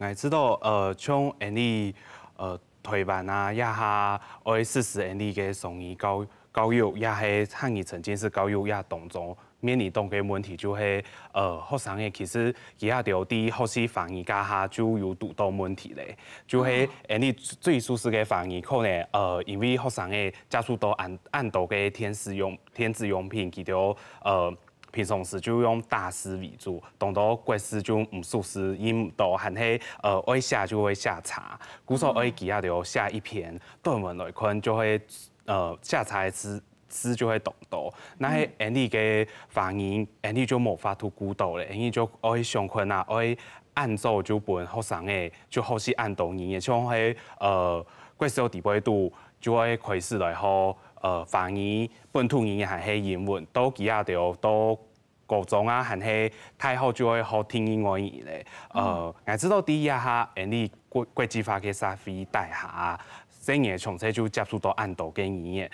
哎，知道，呃像安尼呃台湾啊，以下爱实十安尼嘅送医教教育，也系汉语曾经是教育也当中，免你当个问题就系呃学生嘅其实伊也着伫学习翻译加下就有诸到问题嘞，就系安尼最舒适嘅翻译可能呃因为学生嘅家属都按按到嘅天使用天使用品，其着呃。平常时就用大师为主，动到国试就唔熟悉，因毋倒，还喺呃爱写就会写查，古早爱记下就写一篇短文来困，就会呃写茶的知知就会懂多。那喺安尼嘅反应，安尼就无法度估到嘞，因就爱上课啊，爱按照就分学生诶，就好似按道演嘅，像迄呃国试要题背多，就会开始来好。呃，方言、本土语言还是英文，都记下着，都高中啊，还是太好就会好听英文嘞。呃，乃知道第一下，你国国际化嘅社会底下，生嘢从这就接触到印度嘅语言，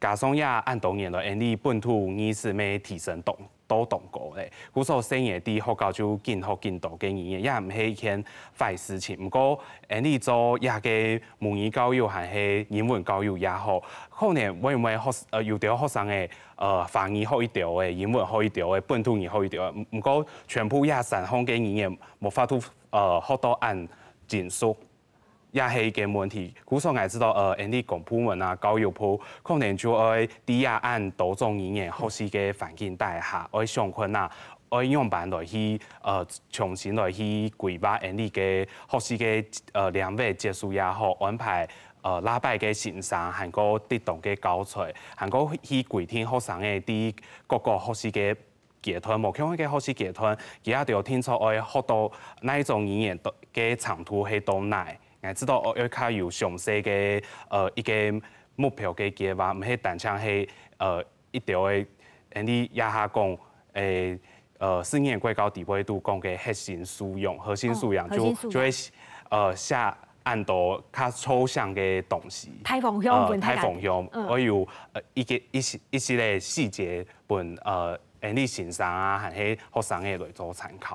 加上亚印度人了，你本土意思咩提升懂都懂过。古所生嘅啲學高就近學近多嘅营言，也唔係一件坏事情。唔过，诶，你做呀嘅母語教育还係英文教育也好，可能会唔会学诶，有啲学生嘅呃，方言好啲啲嘅，英文好啲啲嘅，本土語言好啲啲。唔唔过，全部呀散风嘅語言，无法度呃，學到按尽縮。也係嘅题，古鼓掌係知道，誒，啲公部门啊、教育部，可能就係伫遐按多种语言复习嘅环境底下，我上困啊，我用班著去，呃，重新著去划劃啲嘅學識嘅，呃，兩位節數也好安排，呃，拉拜嘅新生，韩国啲动嘅教材，韩国去几天学生嘅啲各個學識嘅接通，冇可能嘅學識接通，而且就听出我好多那种语言嘅长途係多内。还知道哦，要较有详细嘅，呃，一个目标嘅计划，唔系单纯系，呃，一条诶，安尼一下讲，诶，呃，四年过高低辈度讲嘅核心素养，核心素养就就会，呃，下按到较抽象嘅东西，太风向，呃，太风向，我有，呃，一个一系一系列细节，本，呃，安尼先生啊，含许学生诶来做参考。